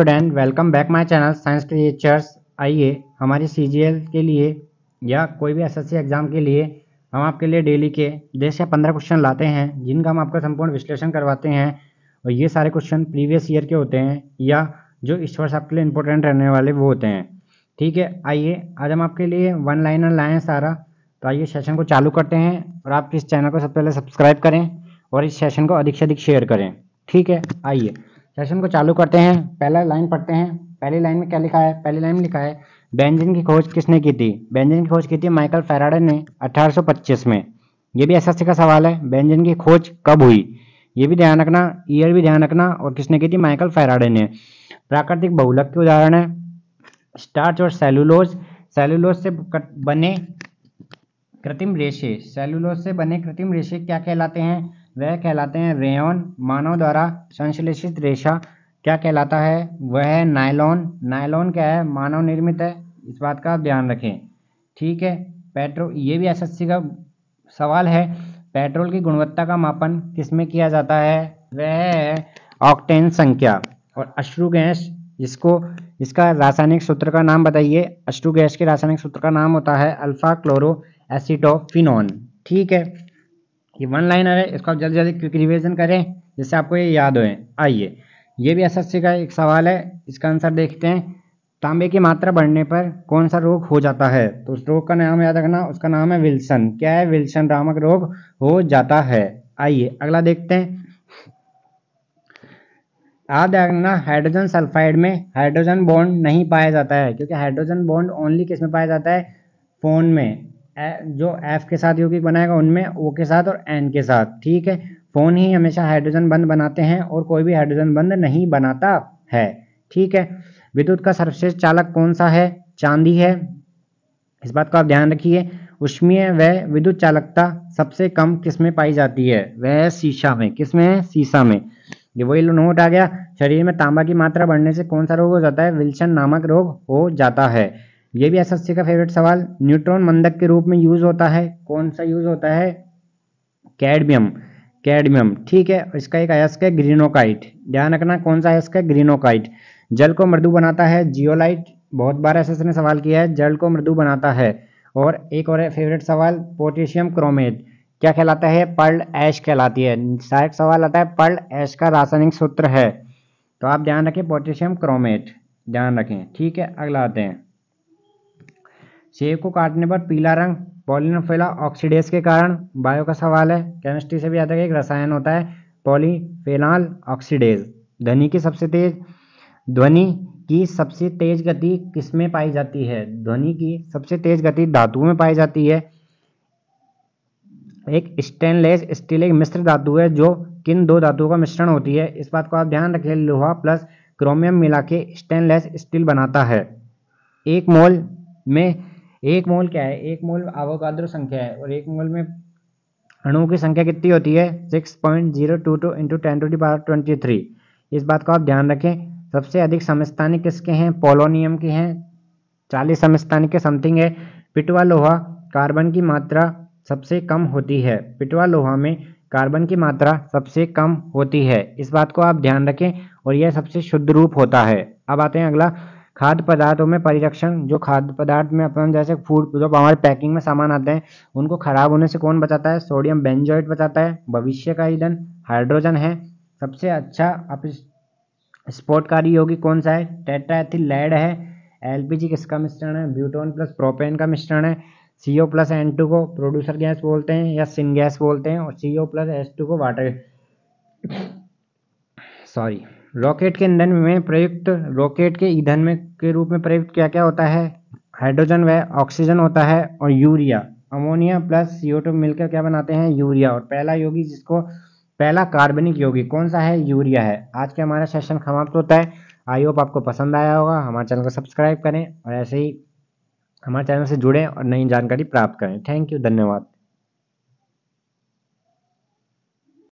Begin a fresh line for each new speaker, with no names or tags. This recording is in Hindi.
student welcome back my channel science teachers आइए हमारी सीजीएल के लिए या कोई भी एसएससी एग्ज़ाम के लिए हम आपके लिए डेली के दस या पंद्रह क्वेश्चन लाते हैं जिनका हम आपका संपूर्ण विश्लेषण करवाते हैं और ये सारे क्वेश्चन प्रीवियस ईयर के होते हैं या जो इस वर्ष आपके लिए इंपॉर्टेंट रहने वाले वो होते हैं ठीक है आइए आज हम आपके लिए वन लाइनर लाएँ सारा तो आइए सेशन को चालू करते हैं और आप इस चैनल को सबसे पहले सब्सक्राइब करें और इस सेशन को अधिक से अधिक शेयर करें ठीक है आइए सेशन को चालू करते हैं पहला लाइन पढ़ते हैं पहली लाइन में क्या लिखा है पहली लाइन में लिखा है बेंजिन की खोज किसने की थी बेंजिन की खोज की थी माइकल फेराडे ने 1825 में ये भी एसएससी का सवाल है बेंजिन की खोज कब हुई ये भी ध्यान रखना ईयर भी ध्यान रखना और किसने की थी माइकल फेराडे ने प्राकृतिक बहुलक के उदाहरण है स्टार्च और सेलुलोज सेलुलोज से बने कृत्रिम रेशे सेलुलोज से बने कृत्रिम रेशे क्या कहलाते हैं वह कहलाते हैं रेयन मानव द्वारा संश्लेषित रेशा क्या कहलाता है वह है नायलॉन नायलॉन क्या है मानव निर्मित है इस बात का ध्यान रखें ठीक है पेट्रोल ये भी एस का सवाल है पेट्रोल की गुणवत्ता का मापन किसमें किया जाता है वह है ऑक्टेन संख्या और अश्रु गैस जिसको इसका रासायनिक सूत्र का नाम बताइए अश्रु गैस के रासायनिक सूत्र का नाम होता है अल्फा क्लोरो एसिटोफिनोन ठीक है ये वन लाइनर है इसको आप जल्दी जल्दी क्विक रिविजन करें जिससे आपको ये याद होए आइए ये भी एस का एक सवाल है इसका आंसर देखते हैं तांबे की मात्रा बढ़ने पर कौन सा रोग हो जाता है तो उस रोग का नाम याद रखना उसका नाम है विल्सन क्या है विल्सन रामक रोग हो जाता है आइए अगला देखते हैं याद रखना हाइड्रोजन सल्फाइड में हाइड्रोजन बॉन्ड नहीं पाया जाता है क्योंकि हाइड्रोजन बॉन्ड ओनली किस में पाया जाता है फोन में जो एफ के साथ यौगिक बनाएगा उनमें ओ के साथ और एन के साथ ठीक है फोन ही हमेशा हाइड्रोजन बंद बनाते हैं और कोई भी हाइड्रोजन बंद नहीं बनाता है ठीक है विद्युत का सर्वश्रेष्ठ चालक कौन सा है चांदी है इस बात को आप ध्यान रखिए उष्मीय व विद्युत चालकता सबसे कम किस में पाई जाती है वह शीशा में किस में शीशा में ये वही नोट आ गया शरीर में तांबा की मात्रा बढ़ने से कौन सा रोग हो जाता है विल्सन नामक रोग हो जाता है ये भी एस का फेवरेट सवाल न्यूट्रॉन मंदक के रूप में यूज होता है कौन सा यूज होता है कैडमियम कैडमियम ठीक है इसका एक अयस्क है ग्रीनोकाइट ध्यान रखना कौन सा अयस्क है ग्रीनोकाइट जल को मृदु बनाता है जियोलाइट बहुत बार एस ने सवाल किया है जल को मृदु बनाता है और एक और फेवरेट सवाल पोटेशियम क्रोमेट क्या कहलाता है पर्ल ऐश कहलाती है सहायक सवाल आता है पर्ल ऐश का रासायनिक सूत्र है तो आप ध्यान रखें पोटेशियम क्रोमेट ध्यान रखें ठीक है अगला आते हैं सेब को काटने पर पीला रंग पॉलिनोफेला ऑक्सीडेस के कारण बायो का सवाल है केमिस्ट्री से भी आता है एक रसायन होता है पॉलीफेनाल ऑक्सीडेज ध्वनि की सबसे तेज ध्वनि की सबसे तेज गति किसमें पाई जाती है ध्वनि की सबसे तेज गति धातु में पाई जाती है एक स्टेनलेस स्टील एक मिश्र धातु है जो किन दो धातुओं का मिश्रण होती है इस बात को आप ध्यान रखें लोहा प्लस क्रोमियम मिला के स्टेनलेस स्टील बनाता है एक मोल में एक मोल क्या है एक मोल आवोगाद्रो संख्या है और एक मोल में अणुओं की संख्या कितनी होती है six point zero two two into ten to power twenty three इस बात को आप ध्यान रखें सबसे अधिक समस्थानिक किसके हैं पोलोनियम के हैं चालीस समस्थानिक के समथिंग है पिटवा लोहा कार्बन की मात्रा सबसे कम होती है पिटवा लोहा में कार्बन की मात्रा सबसे कम होती है इस बात को आप ध्यान रखें और यह सबसे शुद्ध रूप होता है अब आते हैं अगला खाद्य पदार्थों में परिरक्षण जो खाद्य पदार्थ में अपन जैसे फूड जो हमारे पैकिंग में सामान आते हैं उनको खराब होने से कौन बचाता है सोडियम बेंजोइट बचाता है भविष्य का ईंधन हाइड्रोजन है सबसे अच्छा आप स्पोर्टकारी योगी कौन सा है टेट्राएथिल लेड है एलपीजी किसका मिश्रण है ब्यूटोन प्लस प्रोपेन का मिश्रण है C O plus N two को प्रोड्यूसर गैस बोलते हैं या सिन गैस बोलते हैं और C O plus S two को वाटर सॉरी रॉकेट के ईंधन में प्रयुक्त रॉकेट के ईंधन में के रूप में प्रयुक्त क्या क्या होता है हाइड्रोजन व ऑक्सीजन होता है और यूरिया अमोनिया प्लस सी मिलकर क्या बनाते हैं यूरिया और पहला योगी जिसको पहला कार्बनिक योगी कौन सा है यूरिया है आज का हमारा सेशन समाप्त होता है आई होप आपको पसंद आया होगा हमारे चैनल को सब्सक्राइब करें और ऐसे ही हमारे चैनल से जुड़ें और नई जानकारी प्राप्त करें थैंक यू धन्यवाद